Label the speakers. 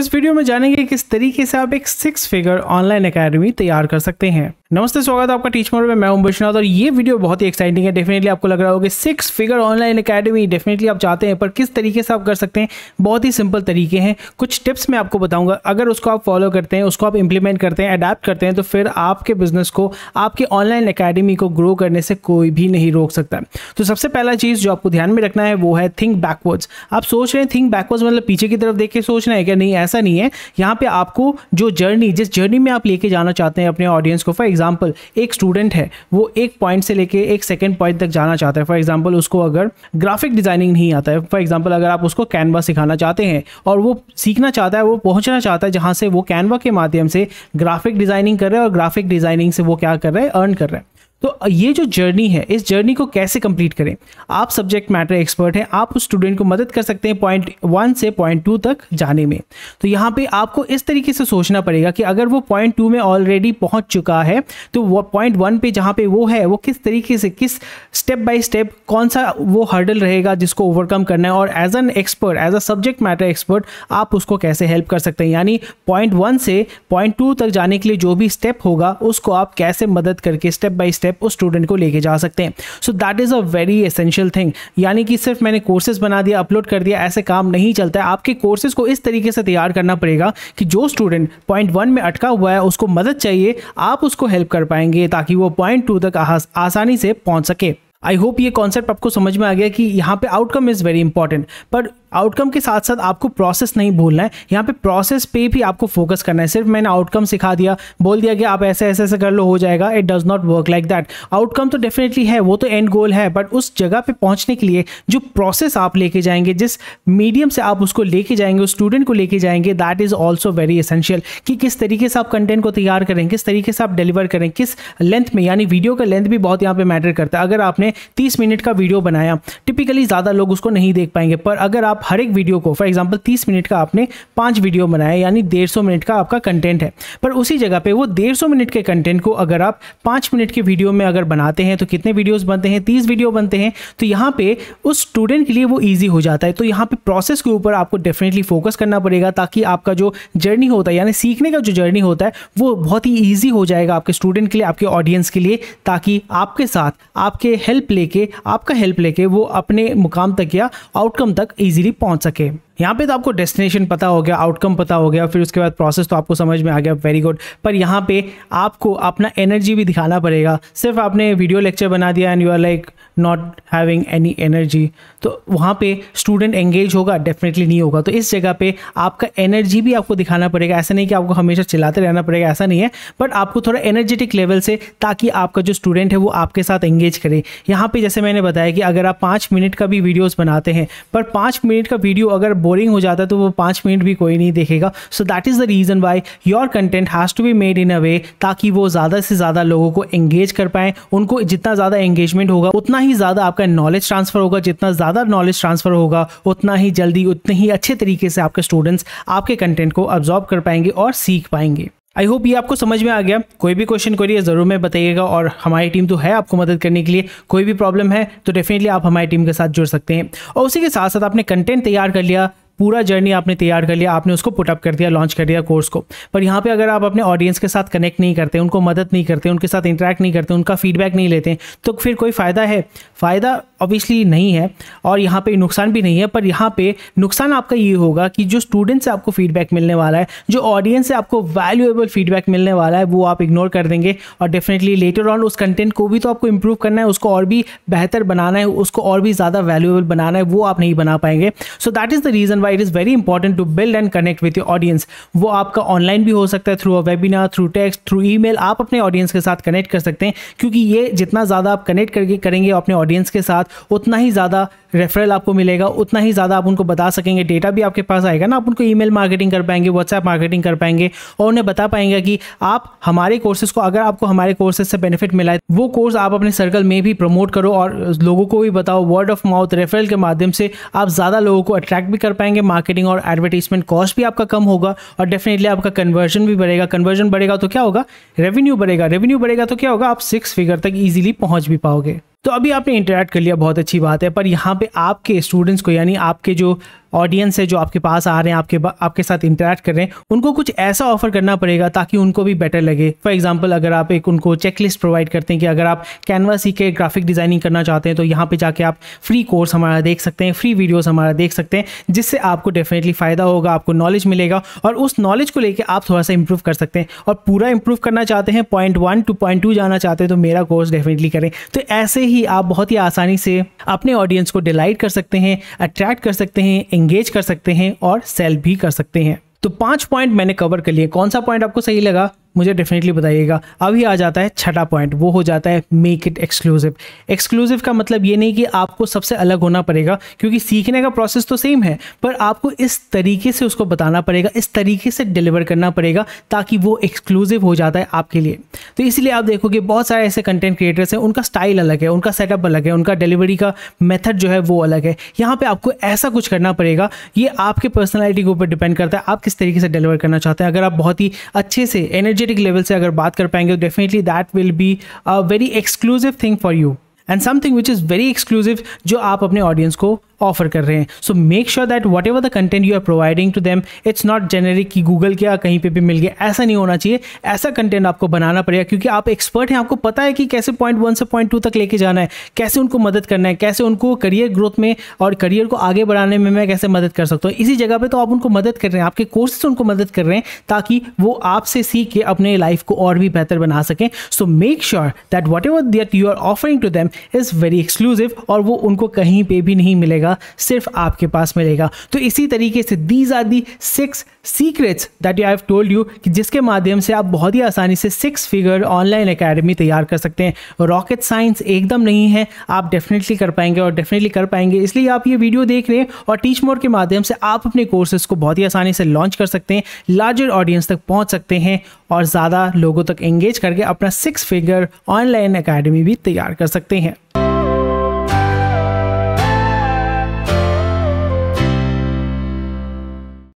Speaker 1: इस वीडियो में जानेंगे किस तरीके से आप एक सिक्स फिगर ऑनलाइन अकेडमी तैयार कर सकते हैं नमस्ते स्वागत है आपका टीच मोड में मैं हूं विश्वनाथ और ये वीडियो बहुत ही एक्साइटिंग है डेफिनेटली आपको लग रहा होगा six figure online academy definitely आप चाहते हैं पर किस तरीके से आप कर सकते हैं बहुत ही सिंपल तरीके हैं कुछ टिप्स मैं आपको बताऊंगा अगर उसको आप फॉलो करते हैं उसको आप इंप्लीमेंट करते हैं अडेप्ट करते हैं तो फिर आपके बिजनेस को आपके ऑनलाइन अकेडमी को ग्रो करने से कोई भी नहीं रोक सकता तो सबसे पहला चीज़ जो आपको ध्यान में रखना है वो है थिंक बैकवर्ड्स आप सोच रहे हैं थिंक बैकवर्ड्स मतलब पीछे की तरफ देख के सोचना है क्या नहीं ऐसा नहीं है यहाँ पर आपको जो जर्नी जिस जर्नी में आप लेके जाना चाहते हैं अपने ऑडियंस को फॉर एग्जाम्पल एक स्टूडेंट है वो एक पॉइंट से लेके एक सेकेंड पॉइंट तक जाना चाहता है फॉर एग्जाम्पल उसको अगर ग्राफिक डिज़ाइनिंग नहीं आता है फॉर एग्जाम्पल अगर आप उसको कैनवा सिखाना चाहते हैं और वो सीखना चाहता है वो पहुँचना चाहता है जहाँ से वो कैनवा के माध्यम से ग्राफिक डिज़ाइनिंग कर रहे हैं और ग्राफिक डिज़ाइनिंग से वो क्या कर रहे हैं अर्न कर रहे हैं तो ये जो जर्नी है इस जर्नी को कैसे कंप्लीट करें आप सब्जेक्ट मैटर एक्सपर्ट हैं आप उस स्टूडेंट को मदद कर सकते हैं पॉइंट वन से पॉइंट टू तक जाने में तो यहाँ पे आपको इस तरीके से सोचना पड़ेगा कि अगर वो पॉइंट टू में ऑलरेडी पहुँच चुका है तो वो पॉइंट वन पे जहाँ पे वो है वो किस तरीके से किस स्टेप बाई स्टेप कौन सा वो हर्डल रहेगा जिसको ओवरकम करना है और as an expert as a subject matter expert आप उसको कैसे हेल्प कर सकते हैं यानी पॉइंट वन से पॉइंट टू तक जाने के लिए जो भी स्टेप होगा उसको आप कैसे मदद करके स्टेप बाई स्टेप स्टेप उस स्टूडेंट को लेके जा सकते हैं so that is a very essential thing यानी कि सिर्फ मैंने कोर्सेज बना दिया अपलोड कर दिया ऐसे काम नहीं चलता है आपके कोर्सेज को इस तरीके से तैयार करना पड़ेगा कि जो स्टूडेंट पॉइंट वन में अटका हुआ है उसको मदद चाहिए आप उसको हेल्प कर पाएंगे ताकि वो पॉइंट टू तक आसानी से पहुँच सके आई होप ये कॉन्सेप्ट आपको समझ में आ गया कि यहाँ पे आउटकम इज़ वेरी इंपॉर्टेंट पर आउटकम के साथ साथ आपको प्रोसेस नहीं भूलना है यहाँ पे प्रोसेस पे भी आपको फोकस करना है सिर्फ मैंने आउटकम सिखा दिया बोल दिया कि आप ऐसे ऐसे ऐसे कर लो हो जाएगा it does not work like that outcome तो डेफिनेटली है वो तो एंड गोल है बट उस जगह पे पहुँचने के लिए जो प्रोसेस आप लेके जाएंगे जिस मीडियम से आप उसको लेके जाएंगे उस स्टूडेंट को लेके जाएंगे that is also very essential कि किस तरीके से आप कंटेंट को तैयार करें किस तरीके से आप डिलीवर करें किस लेंथ में यानी वीडियो का लेंथ भी बहुत यहाँ पर मैटर करता है अगर आपने तीस मिनट का वीडियो बनाया टिपिकली ज़्यादा लोग उसको नहीं देख पाएंगे पर अगर आप आप हर एक वीडियो को फॉर एग्जाम्पल तीस मिनट का आपने पाँच वीडियो बनाया यानी डेढ़ मिनट का आपका कंटेंट है पर उसी जगह पर वो डेढ़ सौ मिनट के कंटेंट को अगर आप पाँच मिनट के वीडियो में अगर बनाते हैं तो कितने वीडियोज़ बनते हैं तीस वीडियो बनते हैं तो यहाँ पर उस स्टूडेंट के लिए वो ईजी हो जाता है तो यहाँ पर प्रोसेस के ऊपर आपको डेफिनेटली फोकस करना पड़ेगा ताकि आपका जो जर्नी होता है यानी सीखने का जो जर्नी होता है वो बहुत ही ईजी हो जाएगा आपके स्टूडेंट के लिए आपके ऑडियंस के लिए ताकि आपके साथ आपके हेल्प लेके आपका हेल्प लेके वो अपने मुकाम तक या आउटकम तक ईजिली जल्दी पहुंच सके यहाँ पे तो आपको डेस्टिनेशन पता हो गया आउटकम पता हो गया फिर उसके बाद प्रोसेस तो आपको समझ में आ गया वेरी गुड पर यहाँ पे आपको अपना एनर्जी भी दिखाना पड़ेगा सिर्फ आपने वीडियो लेक्चर बना दिया and you are like not having any energy तो वहाँ पे स्टूडेंट एंगेज होगा डेफिनेटली नहीं होगा तो इस जगह पे आपका एनर्जी भी आपको दिखाना पड़ेगा ऐसा नहीं कि आपको हमेशा चिल्लाते रहना पड़ेगा ऐसा नहीं है बट आपको थोड़ा एनर्जेटिक लेवल से ताकि आपका जो स्टूडेंट है वो आपके साथ एंगेज करे यहाँ पर जैसे मैंने बताया कि अगर आप पाँच मिनट का भी वीडियोज़ बनाते हैं पर पाँच मिनट का वीडियो अगर बोरिंग हो जाता है तो वो पाँच मिनट भी कोई नहीं देखेगा so that is the reason why your content has to be made in a way ताकि वो ज़्यादा से ज़्यादा लोगों को एंगेज कर पाएँ उनको जितना ज़्यादा एंगेजमेंट होगा उतना ही ज़्यादा आपका नॉलेज ट्रांसफ़र होगा जितना ज़्यादा नॉलेज ट्रांसफ़र होगा उतना ही जल्दी उतने ही अच्छे तरीके से आपके स्टूडेंट्स आपके कंटेंट को ऑब्जॉर्व कर पाएंगे और सीख पाएंगे आई होप ये आपको समझ में आ गया कोई भी क्वेश्चन है ज़रूर मैं बताइएगा और हमारी टीम तो है आपको मदद करने के लिए कोई भी प्रॉब्लम है तो डेफिनेटली आप हमारी टीम के साथ जुड़ सकते हैं और उसी के साथ साथ आपने कंटेंट तैयार कर लिया पूरा जर्नी आपने तैयार कर लिया आपने उसको पुटअप कर दिया लॉन्च कर दिया कोर्स को पर यहाँ पे अगर आप अपने ऑडियंस के साथ कनेक्ट नहीं करते उनको मदद नहीं करते उनके साथ इंटरेक्ट नहीं करते उनका फीडबैक नहीं लेते तो फिर कोई फ़ायदा है फ़ायदा ऑब्वियसली नहीं है और यहाँ पे नुकसान भी नहीं है पर यहाँ पे नुकसान आपका ये होगा कि जो स्टूडेंट से आपको फीडबैक मिलने वाला है जो ऑडियंस से आपको वैल्यूएबल फीडबैक मिलने वाला है वो आप इग्नोर कर देंगे और डेफिनेटली लेटर ऑन उस कंटेंट को भी तो आपको इम्प्रूव करना है उसको और भी बेहतर बनाना है उसको और भी ज़्यादा वैल्यूएबल बनाना है वो आप नहीं बना पाएंगे so that is the reason why it is very important to build and connect with your audience वो आपका ऑनलाइन भी हो सकता है through a webinar through text through e आप अपने ऑडियंस के साथ कनेक्ट कर सकते हैं क्योंकि ये जितना ज़्यादा आप कनेक्ट करके करेंगे अपने ऑडियंस के साथ उतना ही ज़्यादा रेफरल आपको मिलेगा उतना ही ज़्यादा आप उनको बता सकेंगे डेटा भी आपके पास आएगा ना आप उनको ईमेल मार्केटिंग कर पाएंगे व्हाट्सएप मार्केटिंग कर पाएंगे और उन्हें बता पाएंगे कि आप हमारे कोर्सेज को अगर आपको हमारे कोर्सेज से बेनिफिट मिला है वो कोर्स आप अपने सर्कल में भी प्रमोट करो और लोगों को भी बताओ वर्ड ऑफ माउथ रेफरल के माध्यम से आप ज़्यादा लोगों को अट्रैक्ट भी कर पाएंगे मार्केटिंग और एडवर्टीजमेंट कॉस्ट भी आपका कम होगा और डेफिनेटली आपका कन्वर्जन भी बढ़ेगा कन्वर्जन बढ़ेगा तो क्या होगा रेवेन्यू बढ़ेगा रेवेन्यू बढ़ेगा तो क्या होगा आप सिक्स फिगर तक ईजिली पहुँच भी पाओगे तो अभी आपने इंटरेक्ट कर लिया बहुत अच्छी बात है पर यहाँ पे आपके स्टूडेंट्स को यानी आपके जो ऑडियंस है जो आपके पास आ रहे हैं आपके आपके साथ इंटरेक्ट कर रहे हैं उनको कुछ ऐसा ऑफर करना पड़ेगा ताकि उनको भी बेटर लगे फॉर एग्जाम्पल अगर आप एक उनको चेकलिस्ट प्रोवाइड करते हैं कि अगर आप कैनवा सीख के ग्राफिक डिज़ाइनिंग करना चाहते हैं तो यहाँ पर जाके आप फ्री कोर्स हमारा देख सकते हैं फ्री वीडियोज़ हमारा देख सकते हैं जिससे आपको डेफिनेटली फ़ायदा होगा आपको नॉलेज मिलेगा और उस नॉलेज को लेकर आप थोड़ा सा इंप्रूव कर सकते हैं और पूरा इंप्रूव करना चाहते हैं point one to point two जाना चाहते हैं तो मेरा कोर्स डेफिनेटली करें तो ऐसे ही आप बहुत ही आसानी से अपने ऑडियंस को डिलाइट कर सकते हैं अट्रैक्ट कर सकते हैं एंगेज कर सकते हैं और सेल भी कर सकते हैं तो पांच पॉइंट मैंने कवर कर लिए कौन सा पॉइंट आपको सही लगा मुझे डेफिनेटली बताइएगा अभी आ जाता है छठा पॉइंट वो हो जाता है मेक इट एक्सक्लूसिव एक्सक्लूसिव का मतलब ये नहीं कि आपको सबसे अलग होना पड़ेगा क्योंकि सीखने का प्रोसेस तो सेम है पर आपको इस तरीके से उसको बताना पड़ेगा इस तरीके से डिलीवर करना पड़ेगा ताकि वो एक्सक्लूसिव हो जाता है आपके लिए तो इसलिए आप देखोगे बहुत सारे ऐसे कंटेंट क्रिएटर्स हैं उनका स्टाइल अलग है उनका सेटअप अलग है उनका डिलीवरी का मेथड जो है वो अलग है यहाँ पर आपको ऐसा कुछ करना पड़ेगा ये आपके पर्सनैलिटी के ऊपर डिपेंड करता है आप किस तरीके से डिलीवर करना चाहते हैं अगर आप बहुत ही अच्छे से एनर्जी एनर्जेटिक लेवल से अगर बात कर पाएंगे definitely that will be a very exclusive thing for you and something which is very exclusive जो आप अपने ऑडियंस को ऑफर कर रहे हैं so make sure that whatever the content you are providing to them it's not generic कि Google के या कहीं पर भी मिल गया ऐसा नहीं होना चाहिए ऐसा कंटेंट आपको बनाना पड़ेगा क्योंकि आप एक्सपर्ट हैं आपको पता है कि कैसे पॉइंट वन से पॉइंट टू तक लेके जाना है कैसे उनको मदद करना है कैसे उनको करियर ग्रोथ में और करियर को आगे बढ़ाने में मैं कैसे मदद कर सकता हूँ इसी जगह पर तो आप उनको मदद कर रहे हैं आपके कोर्सेज उनको मदद कर रहे हैं ताकि वो आपसे सीख के अपने लाइफ को और भी बेहतर बना सकें so make sure that whatever that you are offering to them is very exclusive और वो उनको कहीं पर भी नहीं मिलेगा मिलेगा सिर्फ आपके पास मिलेगा तो इसी तरीके से these are the six secrets that you have told you कि जिसके माध्यम से आप बहुत ही आसानी से सिक्स फिगर ऑनलाइन अकेडमी तैयार कर सकते हैं रॉकेट साइंस एकदम नहीं है आप डेफिनेटली कर पाएंगे और डेफिनेटली कर पाएंगे इसलिए आप ये वीडियो देख रहे हैं और टीच मोर के माध्यम से आप अपने कोर्सेज को बहुत ही आसानी से लॉन्च कर सकते हैं लार्जर ऑडियंस तक पहुँच सकते हैं और ज़्यादा लोगों तक एंगेज करके अपना सिक्स फिगर ऑनलाइन अकेडमी भी तैयार कर सकते हैं